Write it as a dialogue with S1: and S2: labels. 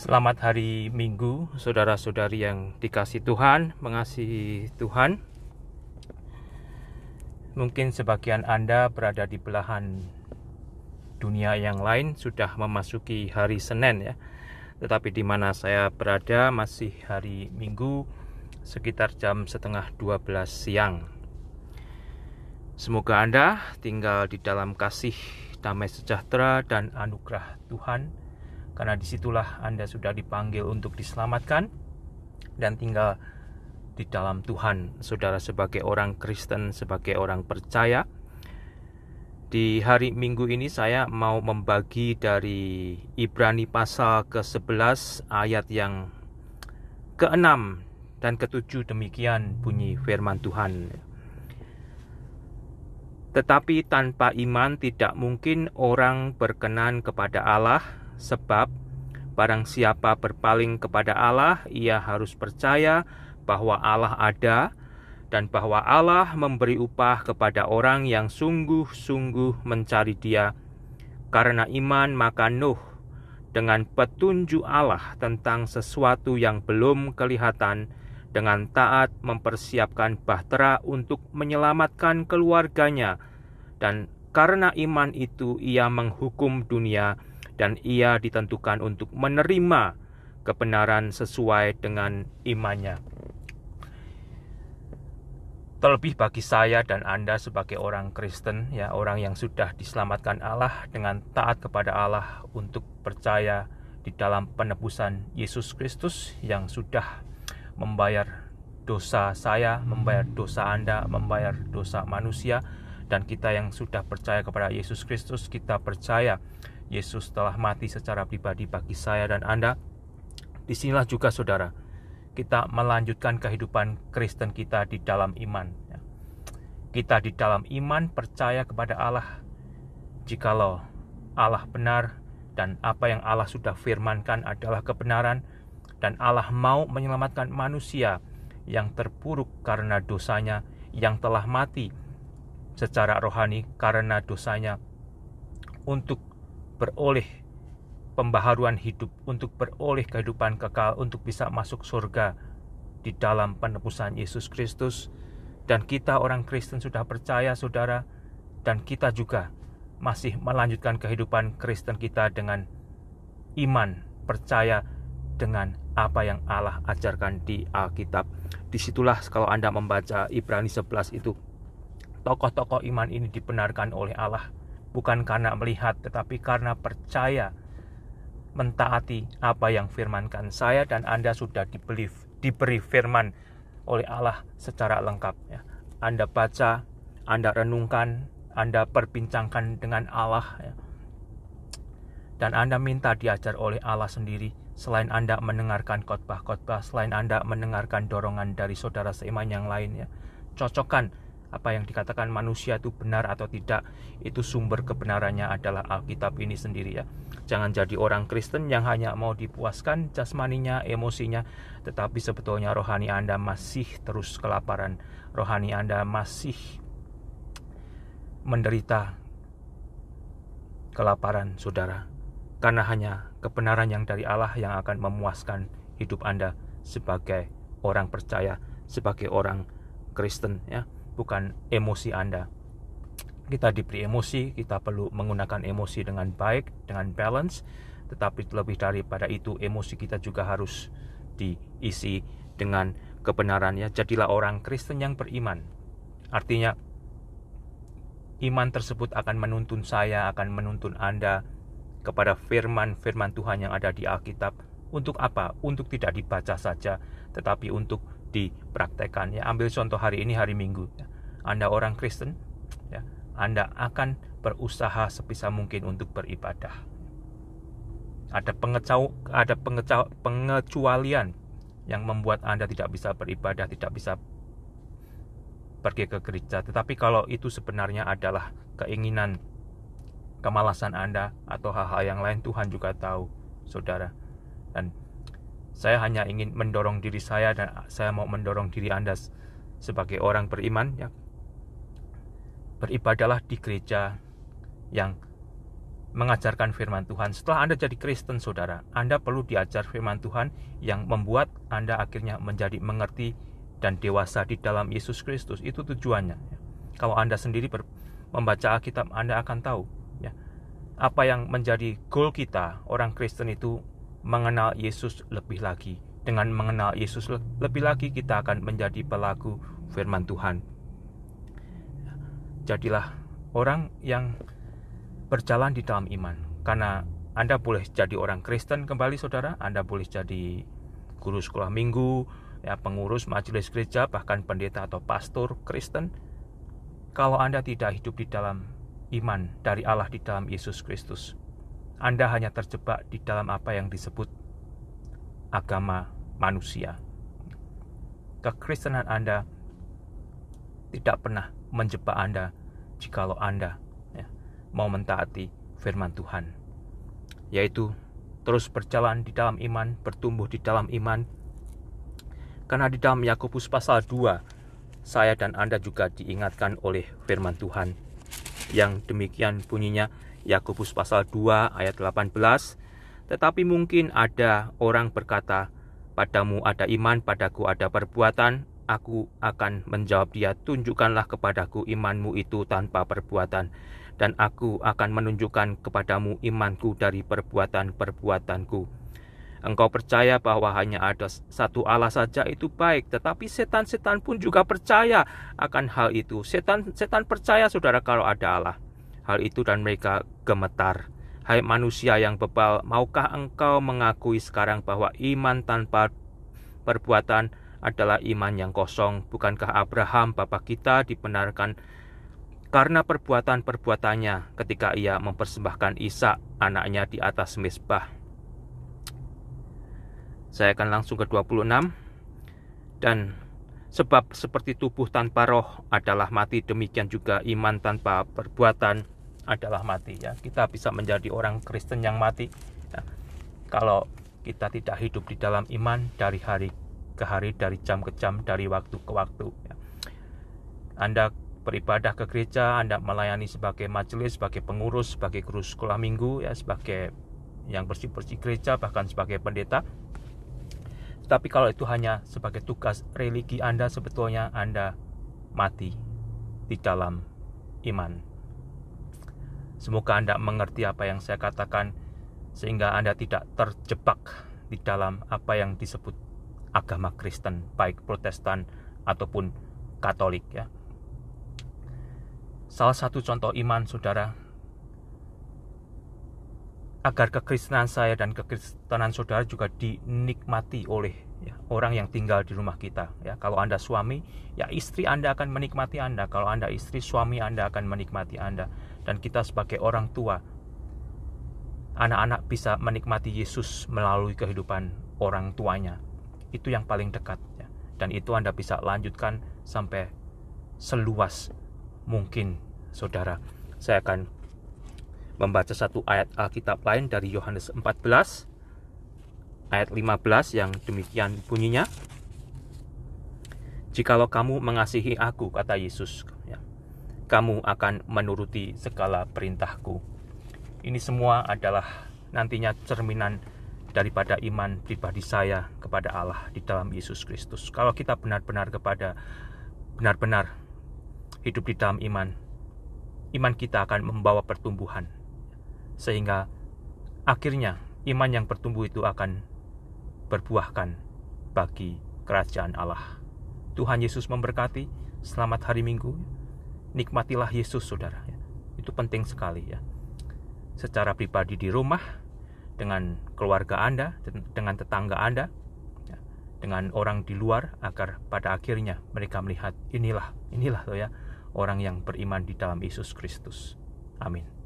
S1: Selamat hari Minggu, saudara-saudari yang dikasih Tuhan, mengasihi Tuhan. Mungkin sebagian Anda berada di belahan dunia yang lain sudah memasuki hari Senin ya. Tetapi di mana saya berada masih hari Minggu sekitar jam setengah 12 siang. Semoga Anda tinggal di dalam kasih, damai sejahtera dan anugerah Tuhan karena disitulah Anda sudah dipanggil untuk diselamatkan dan tinggal di dalam Tuhan, saudara, sebagai orang Kristen, sebagai orang percaya. Di hari Minggu ini saya mau membagi dari Ibrani pasal ke-11 ayat yang ke-6 dan ke-7 demikian bunyi firman Tuhan. Tetapi tanpa iman tidak mungkin orang berkenan kepada Allah, Sebab, barang siapa berpaling kepada Allah, ia harus percaya bahwa Allah ada dan bahwa Allah memberi upah kepada orang yang sungguh-sungguh mencari Dia. Karena iman, maka Nuh dengan petunjuk Allah tentang sesuatu yang belum kelihatan, dengan taat mempersiapkan bahtera untuk menyelamatkan keluarganya, dan karena iman itu ia menghukum dunia dan ia ditentukan untuk menerima kebenaran sesuai dengan imannya. Terlebih bagi saya dan Anda sebagai orang Kristen, ya orang yang sudah diselamatkan Allah dengan taat kepada Allah untuk percaya di dalam penebusan Yesus Kristus yang sudah membayar dosa saya, membayar dosa Anda, membayar dosa manusia dan kita yang sudah percaya kepada Yesus Kristus, kita percaya Yesus telah mati secara pribadi bagi saya dan Anda. Disinilah juga saudara, kita melanjutkan kehidupan Kristen kita di dalam iman. Ya. Kita di dalam iman percaya kepada Allah. Jikalau Allah benar dan apa yang Allah sudah firmankan adalah kebenaran dan Allah mau menyelamatkan manusia yang terpuruk karena dosanya yang telah mati secara rohani karena dosanya untuk beroleh pembaharuan hidup, untuk beroleh kehidupan kekal, untuk bisa masuk surga di dalam penebusan Yesus Kristus. Dan kita orang Kristen sudah percaya saudara, dan kita juga masih melanjutkan kehidupan Kristen kita dengan iman, percaya dengan apa yang Allah ajarkan di Alkitab. Disitulah kalau Anda membaca Ibrani 11 itu, tokoh-tokoh iman ini dibenarkan oleh Allah bukan karena melihat tetapi karena percaya mentaati apa yang firmankan saya dan Anda sudah dibeli, diberi firman oleh Allah secara lengkap ya. Anda baca, Anda renungkan, Anda perbincangkan dengan Allah ya. Dan Anda minta diajar oleh Allah sendiri selain Anda mendengarkan khotbah-khotbah, selain Anda mendengarkan dorongan dari saudara seiman yang lain ya. Cocokkan apa yang dikatakan manusia itu benar atau tidak itu sumber kebenarannya adalah Alkitab ini sendiri ya jangan jadi orang Kristen yang hanya mau dipuaskan jasmaninya emosinya tetapi sebetulnya rohani Anda masih terus kelaparan rohani Anda masih menderita kelaparan saudara karena hanya kebenaran yang dari Allah yang akan memuaskan hidup Anda sebagai orang percaya sebagai orang Kristen ya bukan emosi Anda. Kita diberi emosi, kita perlu menggunakan emosi dengan baik, dengan balance, tetapi lebih daripada itu emosi kita juga harus diisi dengan kebenarannya. Jadilah orang Kristen yang beriman. Artinya iman tersebut akan menuntun saya, akan menuntun Anda kepada firman-firman Tuhan yang ada di Alkitab. Untuk apa? Untuk tidak dibaca saja, tetapi untuk dipraktekkan. Ya, ambil contoh hari ini hari Minggu. Ya. Anda orang Kristen, ya, Anda akan berusaha sebisa mungkin untuk beribadah. Ada pengecau, ada pengecau, pengecualian yang membuat Anda tidak bisa beribadah, tidak bisa pergi ke gereja. Tetapi kalau itu sebenarnya adalah keinginan kemalasan Anda atau hal-hal yang lain, Tuhan juga tahu, saudara. Dan saya hanya ingin mendorong diri saya dan saya mau mendorong diri Anda sebagai orang beriman ya. Beribadalah di gereja yang mengajarkan firman Tuhan. Setelah Anda jadi Kristen, saudara, Anda perlu diajar firman Tuhan yang membuat Anda akhirnya menjadi mengerti dan dewasa di dalam Yesus Kristus. Itu tujuannya. Ya. Kalau Anda sendiri membaca Alkitab, Anda akan tahu ya, apa yang menjadi goal kita, orang Kristen itu mengenal Yesus lebih lagi. Dengan mengenal Yesus lebih lagi, kita akan menjadi pelaku firman Tuhan. Jadilah orang yang berjalan di dalam iman, karena Anda boleh jadi orang Kristen kembali, saudara. Anda boleh jadi guru sekolah minggu, ya, pengurus majelis gereja, bahkan pendeta atau pastor Kristen. Kalau Anda tidak hidup di dalam iman dari Allah di dalam Yesus Kristus, anda hanya terjebak di dalam apa yang disebut agama manusia. Kekristenan Anda tidak pernah menjebak Anda jikalau Anda ya, mau mentaati firman Tuhan. Yaitu terus berjalan di dalam iman, bertumbuh di dalam iman. Karena di dalam Yakobus pasal 2, saya dan Anda juga diingatkan oleh firman Tuhan yang demikian bunyinya Yakobus pasal 2 ayat 18 tetapi mungkin ada orang berkata padamu ada iman padaku ada perbuatan aku akan menjawab dia tunjukkanlah kepadaku imanmu itu tanpa perbuatan dan aku akan menunjukkan kepadamu imanku dari perbuatan-perbuatanku Engkau percaya bahwa hanya ada satu Allah saja itu baik, tetapi setan-setan pun juga percaya akan hal itu. Setan-setan percaya saudara kalau ada Allah. Hal itu dan mereka gemetar. Hai manusia yang bebal, maukah engkau mengakui sekarang bahwa iman tanpa perbuatan adalah iman yang kosong? Bukankah Abraham bapa kita dibenarkan karena perbuatan-perbuatannya ketika ia mempersembahkan Isa, anaknya di atas mesbah? Saya akan langsung ke 26. Dan sebab seperti tubuh tanpa roh adalah mati, demikian juga iman tanpa perbuatan adalah mati ya. Kita bisa menjadi orang Kristen yang mati ya. kalau kita tidak hidup di dalam iman dari hari ke hari, dari jam ke jam, dari waktu ke waktu ya. Anda beribadah ke gereja, Anda melayani sebagai majelis, sebagai pengurus, sebagai guru sekolah minggu, ya, sebagai yang bersih-bersih gereja, bahkan sebagai pendeta, tapi kalau itu hanya sebagai tugas religi Anda, sebetulnya Anda mati di dalam iman. Semoga Anda mengerti apa yang saya katakan, sehingga Anda tidak terjebak di dalam apa yang disebut agama Kristen, baik Protestan ataupun Katolik. Ya, salah satu contoh iman, saudara, agar kekristenan saya dan kekristenan saudara juga dinikmati oleh ya, orang yang tinggal di rumah kita. Ya, kalau Anda suami, ya istri Anda akan menikmati Anda. Kalau Anda istri, suami Anda akan menikmati Anda. Dan kita sebagai orang tua, anak-anak bisa menikmati Yesus melalui kehidupan orang tuanya. Itu yang paling dekat. Ya. Dan itu Anda bisa lanjutkan sampai seluas mungkin, saudara. Saya akan membaca satu ayat Alkitab lain dari Yohanes 14 ayat 15 yang demikian bunyinya. Jikalau kamu mengasihi aku, kata Yesus, ya, kamu akan menuruti segala perintahku. Ini semua adalah nantinya cerminan daripada iman pribadi saya kepada Allah di dalam Yesus Kristus. Kalau kita benar-benar kepada benar-benar hidup di dalam iman, iman kita akan membawa pertumbuhan sehingga akhirnya iman yang bertumbuh itu akan berbuahkan bagi kerajaan Allah. Tuhan Yesus memberkati. Selamat hari Minggu. Nikmatilah Yesus, saudara. Ya, itu penting sekali ya. Secara pribadi di rumah, dengan keluarga Anda, dengan tetangga Anda, ya, dengan orang di luar, agar pada akhirnya mereka melihat inilah, inilah loh ya, orang yang beriman di dalam Yesus Kristus. Amin.